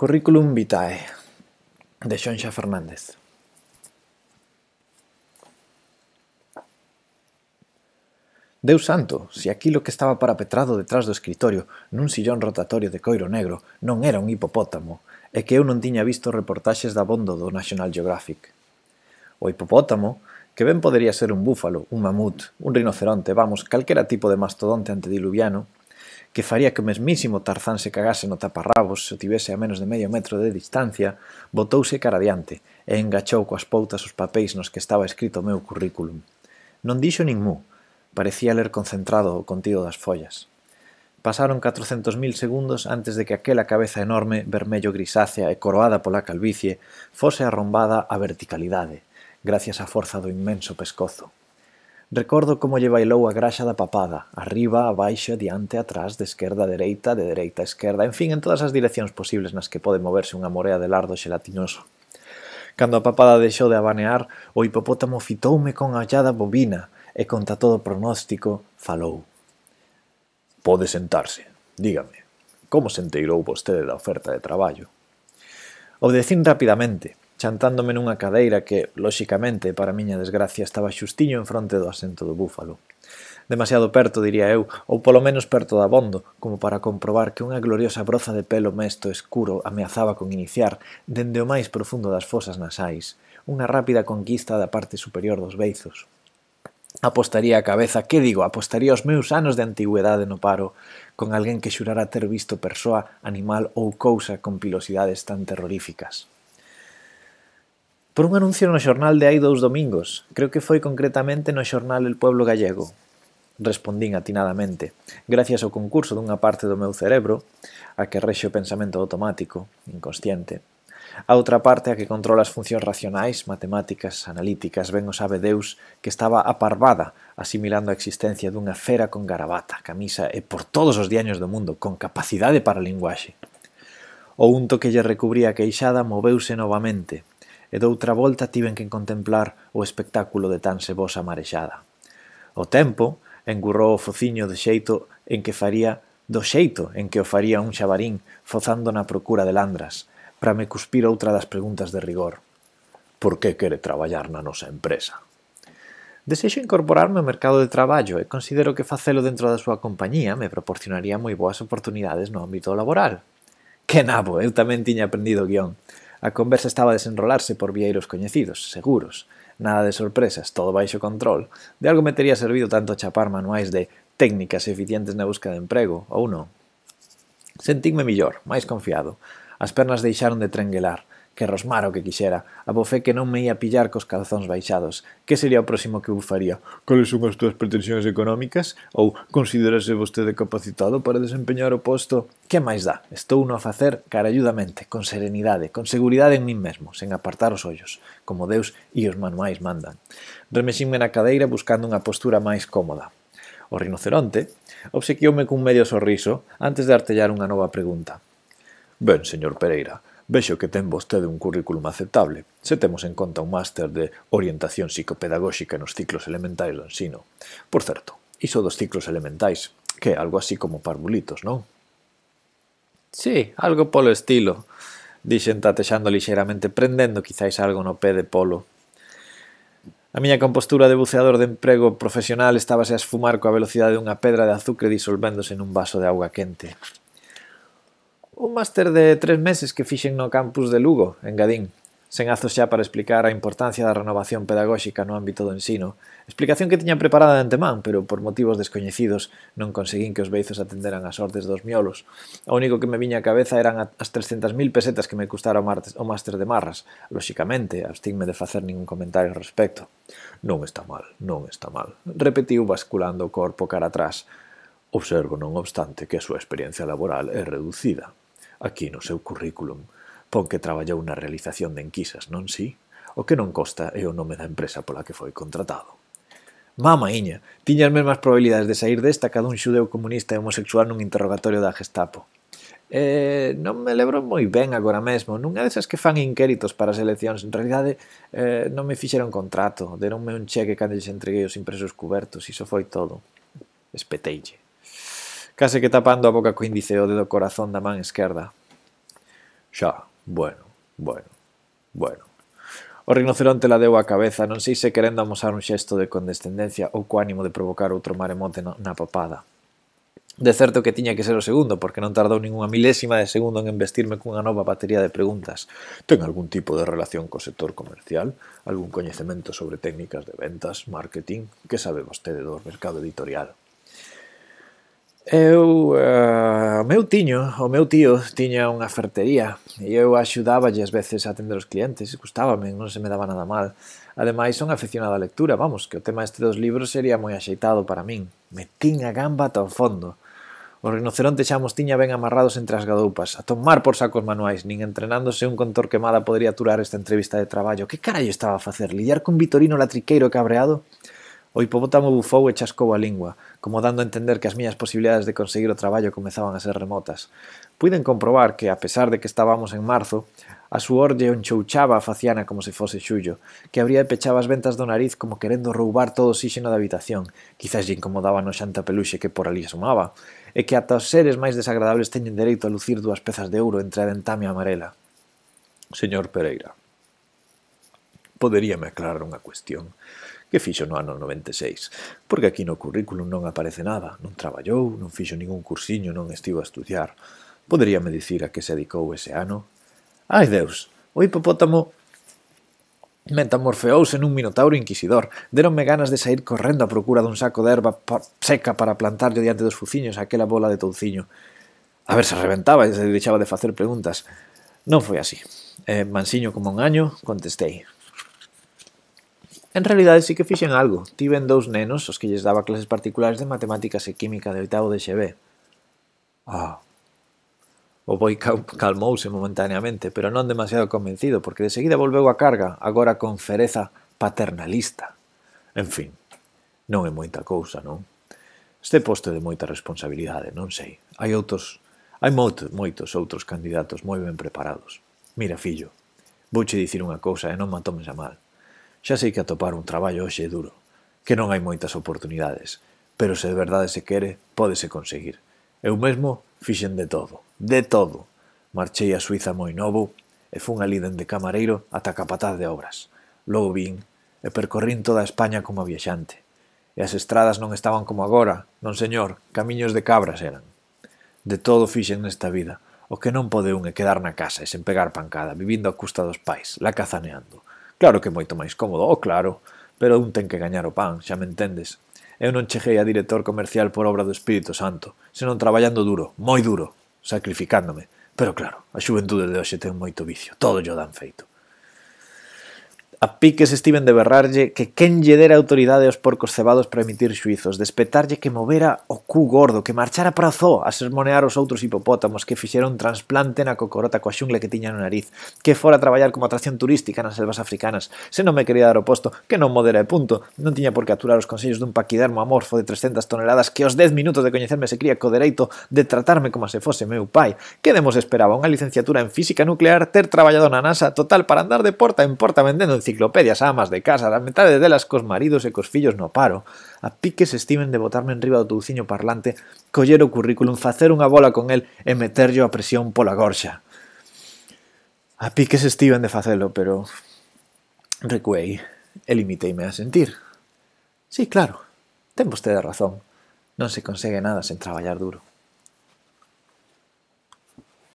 Curriculum vitae de Xonxa Fernández. Deus santo, se aquilo que estaba parapetrado detrás do escritorio nun sillón rotatorio de coiro negro non era un hipopótamo e que eu non tiña visto reportaxes da bondo do National Geographic. O hipopótamo, que ben podería ser un búfalo, un mamut, un rinoceronte, vamos, calquera tipo de mastodonte antediluviano, que faría que o mesmísimo Tarzán se cagase no taparrabos se tivese a menos de medio metro de distancia, botouse cara adiante e engachou coas poutas os papéis nos que estaba escrito o meu currículum. Non dixo nin mu, parecía ler concentrado o contido das follas. Pasaron 400.000 segundos antes de que aquela cabeza enorme, vermello grisácea e coroada pola calvicie, fose arrombada á verticalidade, gracias á forza do inmenso pescozo. Recordo como lle bailou a graxa da papada, arriba, abaixo, diante, atrás, de esquerda a dereita, de dereita a esquerda, en fin, en todas as direccións posibles nas que pode moverse unha morea de lardo xelatinoso. Cando a papada deixou de abanear, o hipopótamo fitoume con a llada bobina e conta todo pronóstico falou. Pode sentarse, dígame, como se enteirou vostede da oferta de traballo? Obedecín rapidamente, chantándome nunha cadeira que, lóxicamente, para miña desgracia, estaba xustiño en fronte do asento do búfalo. Demasiado perto, diría eu, ou polo menos perto da bondo, como para comprobar que unha gloriosa broza de pelo mesto escuro ameazaba con iniciar, dende o máis profundo das fosas nasais, unha rápida conquista da parte superior dos beizos. Apostaría a cabeza, que digo, apostaría os meus anos de antigüedade no paro con alguén que xurara ter visto persoa, animal ou cousa con pilosidades tan terroríficas por un anuncio no xornal de hai dous domingos, creo que foi concretamente no xornal El Pueblo Gallego. Respondín atinadamente, gracias ao concurso dunha parte do meu cerebro, a que rexe o pensamento automático, inconsciente. A outra parte a que controla as funcións racionais, matemáticas, analíticas, ben o sabe Deus, que estaba aparvada asimilando a existencia dunha fera con garabata, camisa e por todos os diaños do mundo, con capacidade para linguaxe. O unto que lle recubría a queixada moveuse novamente, e doutra volta tiven que contemplar o espectáculo de tan sebosa marexada. O tempo engurrou o fociño de xeito en que faría do xeito en que o faría un xabarín fozando na procura de landras, para me cuspir outra das preguntas de rigor. Por que quere traballar na nosa empresa? Desexo incorporarme ao mercado de traballo e considero que facelo dentro da súa compañía me proporcionaría moi boas oportunidades no ámbito laboral. Que nabo, eu tamén tiña aprendido o guión. A conversa estaba a desenrolarse por vieiros coñecidos, seguros. Nada de sorpresas, todo baixo control. De algo me tería servido tanto chapar manuais de técnicas eficientes na busca de emprego, ou non. Sentíme millor, máis confiado. As pernas deixaron de trenguelar que rosmar o que quixera. A bofé que non me ia pillar cos calzóns baixados. Que sería o próximo que eu faría? Cales son as túas pretensións económicas? Ou considerase vostede capacitado para desempeñar o posto? Que máis dá? Estou no a facer caralludamente, con serenidade, con seguridade en min mesmo, sen apartar os ollos, como Deus e os manuais mandan. Remexinme na cadeira buscando unha postura máis cómoda. O rinoceronte obsequioume cun medio sorriso antes de artellar unha nova pregunta. Ben, señor Pereira, Vexo que ten vostede un currículum aceptable, se temos en conta un máster de orientación psicopedagóxica nos ciclos elementais do ensino. Por certo, iso dos ciclos elementais, que é algo así como parvulitos, non? Sí, algo polo estilo, dixen tatexando lixeramente, prendendo quizáis algo no pé de polo. A miña compostura de buceador de emprego profesional estábase a esfumar coa velocidade dunha pedra de azucre disolvéndose nun vaso de auga quente. Un máster de tres meses que fixen no campus de Lugo, en Gadín, sen azos xa para explicar a importancia da renovación pedagóxica no ámbito do ensino. Explicación que tiña preparada de antemán, pero por motivos descoñecidos non conseguín que os beizos atenderan as ordes dos miolos. O único que me viña a cabeza eran as 300.000 pesetas que me custara o, o máster de marras. Lóxicamente, abstínme de facer ningún comentario ao respecto. Non está mal, non está mal. Repetiu basculando o corpo cara atrás. Observo, non obstante, que a súa experiencia laboral é reducida. Aquí no seu currículum pon que traballou na realización de enquisas, non si? O que non costa é o nome da empresa pola que foi contratado. Mamaiña, tiña as mesmas probabilidades de sair desta cada un xudeu comunista e homosexual nun interrogatorio da Gestapo. Eh, non me lembro moi ben agora mesmo, é desas que fan inquéritos para as eleccións, en realidade eh, non me fixeron contrato, deronme un cheque cando lles entreguei os impresos cubertos, iso foi todo. Espeteille case que tapando a boca co índice o dedo corazón da man esquerda. Xa, bueno, bueno, bueno. O rinoceronte la deu a cabeza, non sei se querendo amosar un xesto de condescendencia ou co ánimo de provocar outro maremote na papada. De certo que tiña que ser o segundo, porque non tardou ninguna milésima de segundo en investirme cunha nova batería de preguntas. Ten algún tipo de relación co sector comercial? Algún coñecemento sobre técnicas de ventas, marketing? Que sabe vostede do mercado editorial? Eu, uh, o meu tiño, o meu tío tiña unha fertería e eu axudáballe as veces a atender os clientes, gustábame, non se me daba nada mal. Ademais, son aficionado á lectura, vamos, que o tema este dos libros sería moi axeitado para min. Me tiña gamba ata o fondo. O rinoceronte xa mos tiña ben amarrados entre as gadoupas, a tomar por sacos manuais, nin entrenándose un contor quemada podría aturar esta entrevista de traballo. Que carallo estaba a facer? Lidiar con Vitorino latriqueiro cabreado? O hipopótamo bufou e chascou a lingua, como dando a entender que as miñas posibilidades de conseguir o traballo comezaban a ser remotas. Puiden comprobar que, a pesar de que estábamos en marzo, a suor lle enchouchaba a faciana como se fose xullo, que abría e pechaba as ventas do nariz como querendo roubar todo o xixeno da habitación, quizás lle incomodaba no xanta peluxe que por ali asomaba, e que ata os seres máis desagradables teñen dereito a lucir dúas pezas de ouro entre a dentame amarela. Señor Pereira, poderíame aclarar unha cuestión que fixo no ano 96, porque aquí no currículum non aparece nada, non traballou, non fixo ningún cursiño, non estivo a estudiar. Poderíame dicir a que se dedicou ese ano? Ai Deus, o hipopótamo Metamorfeouse nun minotauro inquisidor. Deronme ganas de sair correndo a procura dun saco de erva seca para plantarlle diante dos fuciños aquela bola de touciño. A ver se reventaba e se deixaba de facer preguntas. Non foi así. Eh, mansiño como un año, contestei. En realidade sí que fixen algo. Tiven dous nenos os que lles daba clases particulares de matemáticas e química de oitavo de XB. Ah. O boi calmouse momentaneamente, pero non demasiado convencido, porque de seguida volveu a carga, agora con fereza paternalista. En fin, non é moita cousa, non? Este posto de moita responsabilidade, non sei. Hai outros, hai moitos, moitos outros candidatos moi ben preparados. Mira, fillo, vouche dicir unha cousa e non tomes a mal. Xa sei que atopar un traballo hoxe é duro, que non hai moitas oportunidades, pero se de verdade se quere, pódese conseguir. Eu mesmo fixen de todo, de todo. Marchei a Suiza moi novo e fun líden de camareiro ata capataz de obras. Logo vin e percorrín toda a España como viaxante. E as estradas non estaban como agora, non señor, camiños de cabras eran. De todo fixen nesta vida, o que non pode un é quedar na casa e sen pegar pancada, vivindo a custa dos pais, la cazaneando Claro que é moito máis cómodo, o oh, claro, pero un ten que gañar o pan, xa me entendes. Eu non cheguei a director comercial por obra do Espírito Santo, senón traballando duro, moi duro, sacrificándome. Pero claro, a xuventude de hoxe ten moito vicio, todo yo dan feito. A piques estiven de berrarlle que quen lle dera autoridade aos porcos cebados para emitir xuizos, despetarlle que movera o cu gordo que marchara para zoo a sermonear os outros hipopótamos que fixeron transplante na cocorota coa xungla que tiña no nariz, que fora a traballar como atracción turística nas selvas africanas. Se non me quería dar o posto, que non modera e punto. Non tiña por que aturar os consellos dun paquidermo amorfo de 300 toneladas que aos 10 minutos de coñecerme se cría co dereito de tratarme como se fose meu pai. Que demos esperaba unha licenciatura en física nuclear, ter traballado na NASA, total para andar de porta en porta vendendo enciclopedias a amas de casa, a metade delas cos maridos e cos fillos no paro a piques se estiven de botarme enriba do touciño parlante, coller o currículum, facer unha bola con el e meterlle a presión pola gorxa. A piques se estiven de facelo, pero... Recuei e limiteime a sentir. Sí, claro, ten vostede razón. Non se consegue nada sen traballar duro.